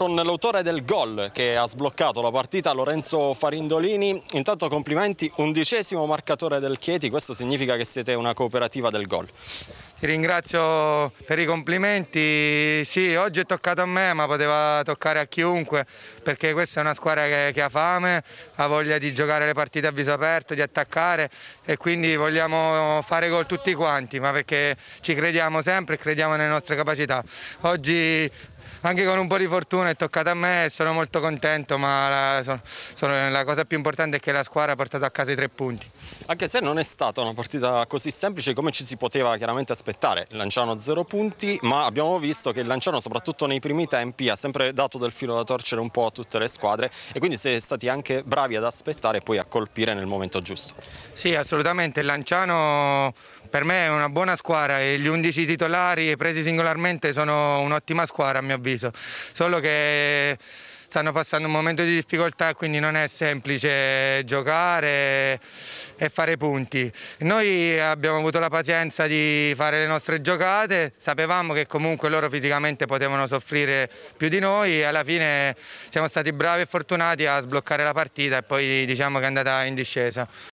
con l'autore del gol che ha sbloccato la partita, Lorenzo Farindolini. Intanto complimenti, undicesimo marcatore del Chieti, questo significa che siete una cooperativa del gol. Ti ringrazio per i complimenti, sì oggi è toccato a me ma poteva toccare a chiunque perché questa è una squadra che, che ha fame, ha voglia di giocare le partite a viso aperto, di attaccare e quindi vogliamo fare gol tutti quanti ma perché ci crediamo sempre e crediamo nelle nostre capacità. Oggi anche con un po' di fortuna è toccata a me e sono molto contento, ma la, sono, sono, la, cosa più importante è che la squadra ha portato a casa i tre punti. Anche se non è stata una partita così semplice come ci si poteva chiaramente aspettare, Lanciano zero punti, ma abbiamo visto che il Lanciano soprattutto nei primi tempi ha sempre dato del filo da torcere un po' a tutte le squadre e quindi si è stati anche bravi ad aspettare e poi a colpire nel momento giusto. Sì, assolutamente, il Lanciano per me è una buona squadra e gli 11 titolari presi singolarmente sono un'ottima squadra a mio avviso, solo che stanno passando un momento di difficoltà quindi non è semplice giocare e fare punti. Noi abbiamo avuto la pazienza di fare le nostre giocate, sapevamo che comunque loro fisicamente potevano soffrire più di noi e alla fine siamo stati bravi e fortunati a sbloccare la partita e poi diciamo che è andata in discesa.